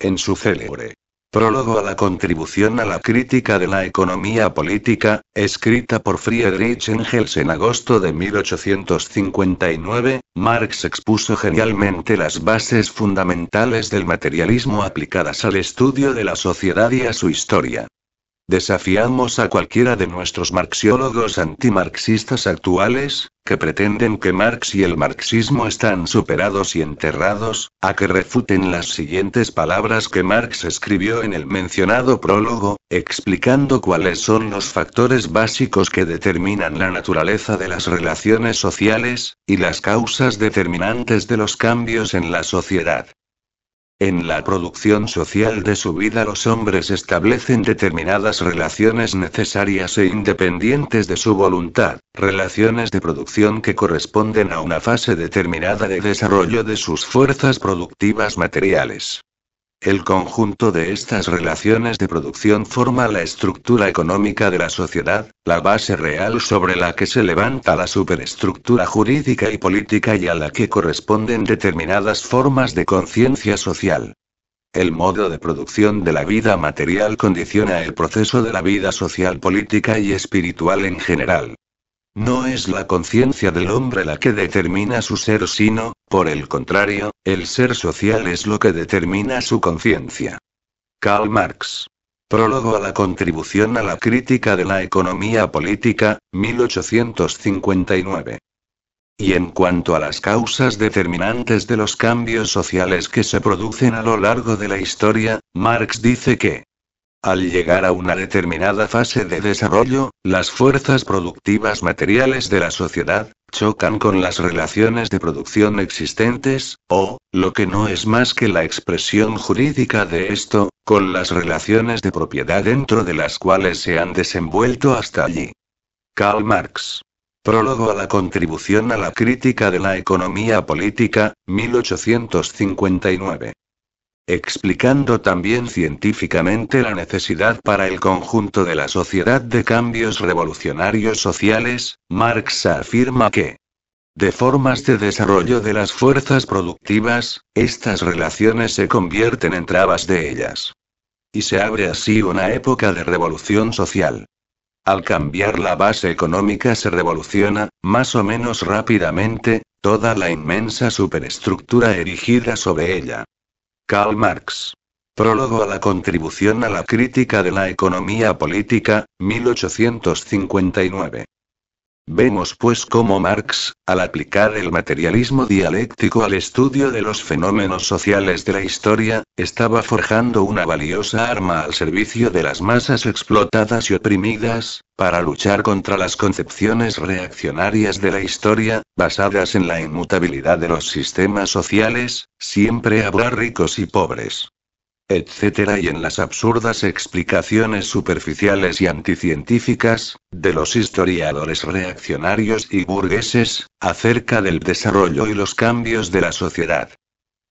en su célebre Prólogo a la contribución a la crítica de la economía política, escrita por Friedrich Engels en agosto de 1859, Marx expuso genialmente las bases fundamentales del materialismo aplicadas al estudio de la sociedad y a su historia. Desafiamos a cualquiera de nuestros marxiólogos antimarxistas actuales, que pretenden que Marx y el marxismo están superados y enterrados, a que refuten las siguientes palabras que Marx escribió en el mencionado prólogo, explicando cuáles son los factores básicos que determinan la naturaleza de las relaciones sociales, y las causas determinantes de los cambios en la sociedad. En la producción social de su vida los hombres establecen determinadas relaciones necesarias e independientes de su voluntad, relaciones de producción que corresponden a una fase determinada de desarrollo de sus fuerzas productivas materiales. El conjunto de estas relaciones de producción forma la estructura económica de la sociedad, la base real sobre la que se levanta la superestructura jurídica y política y a la que corresponden determinadas formas de conciencia social. El modo de producción de la vida material condiciona el proceso de la vida social, política y espiritual en general. No es la conciencia del hombre la que determina su ser, sino, por el contrario, el ser social es lo que determina su conciencia. Karl Marx. Prólogo a la contribución a la crítica de la economía política, 1859. Y en cuanto a las causas determinantes de los cambios sociales que se producen a lo largo de la historia, Marx dice que al llegar a una determinada fase de desarrollo, las fuerzas productivas materiales de la sociedad, chocan con las relaciones de producción existentes, o, lo que no es más que la expresión jurídica de esto, con las relaciones de propiedad dentro de las cuales se han desenvuelto hasta allí. Karl Marx. Prólogo a la contribución a la crítica de la economía política, 1859 explicando también científicamente la necesidad para el conjunto de la sociedad de cambios revolucionarios sociales, Marx afirma que de formas de desarrollo de las fuerzas productivas, estas relaciones se convierten en trabas de ellas. Y se abre así una época de revolución social. Al cambiar la base económica se revoluciona, más o menos rápidamente, toda la inmensa superestructura erigida sobre ella. Karl Marx. Prólogo a la contribución a la crítica de la economía política, 1859. Vemos pues cómo Marx, al aplicar el materialismo dialéctico al estudio de los fenómenos sociales de la historia, estaba forjando una valiosa arma al servicio de las masas explotadas y oprimidas, para luchar contra las concepciones reaccionarias de la historia, basadas en la inmutabilidad de los sistemas sociales, siempre habrá ricos y pobres etc. y en las absurdas explicaciones superficiales y anticientíficas, de los historiadores reaccionarios y burgueses, acerca del desarrollo y los cambios de la sociedad.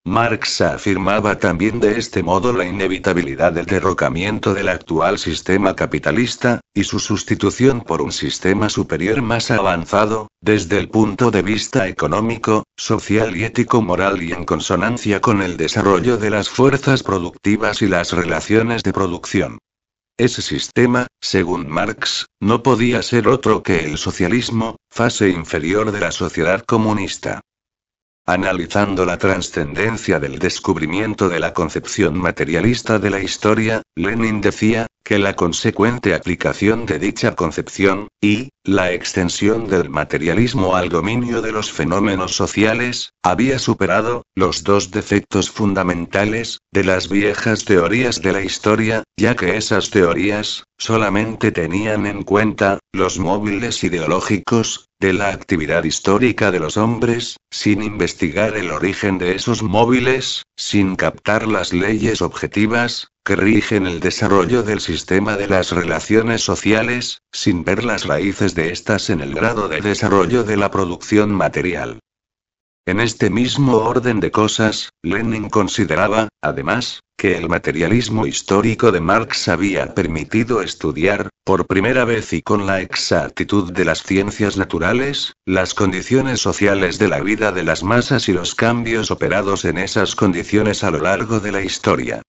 Marx afirmaba también de este modo la inevitabilidad del derrocamiento del actual sistema capitalista, y su sustitución por un sistema superior más avanzado, desde el punto de vista económico, social y ético-moral y en consonancia con el desarrollo de las fuerzas productivas y las relaciones de producción. Ese sistema, según Marx, no podía ser otro que el socialismo, fase inferior de la sociedad comunista. Analizando la trascendencia del descubrimiento de la concepción materialista de la historia, Lenin decía, que la consecuente aplicación de dicha concepción, y, la extensión del materialismo al dominio de los fenómenos sociales, había superado, los dos defectos fundamentales, de las viejas teorías de la historia, ya que esas teorías, solamente tenían en cuenta, los móviles ideológicos, de la actividad histórica de los hombres, sin investigar el origen de esos móviles, sin captar las leyes objetivas, que rigen el desarrollo del sistema de las relaciones sociales, sin ver las raíces de estas en el grado de desarrollo de la producción material. En este mismo orden de cosas, Lenin consideraba, además, que el materialismo histórico de Marx había permitido estudiar, por primera vez y con la exactitud de las ciencias naturales, las condiciones sociales de la vida de las masas y los cambios operados en esas condiciones a lo largo de la historia.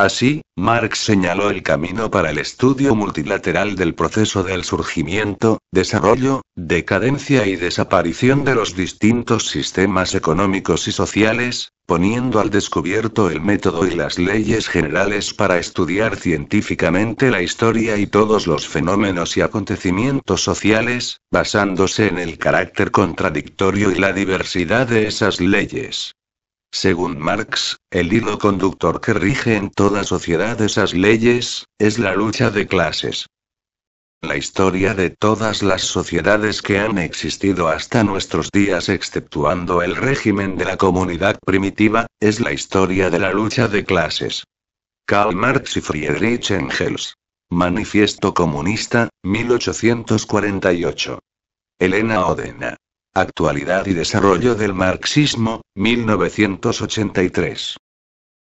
Así, Marx señaló el camino para el estudio multilateral del proceso del surgimiento, desarrollo, decadencia y desaparición de los distintos sistemas económicos y sociales, poniendo al descubierto el método y las leyes generales para estudiar científicamente la historia y todos los fenómenos y acontecimientos sociales, basándose en el carácter contradictorio y la diversidad de esas leyes. Según Marx, el hilo conductor que rige en toda sociedad esas leyes, es la lucha de clases. La historia de todas las sociedades que han existido hasta nuestros días, exceptuando el régimen de la comunidad primitiva, es la historia de la lucha de clases. Karl Marx y Friedrich Engels. Manifiesto Comunista, 1848. Elena Odena. Actualidad y desarrollo del marxismo, 1983.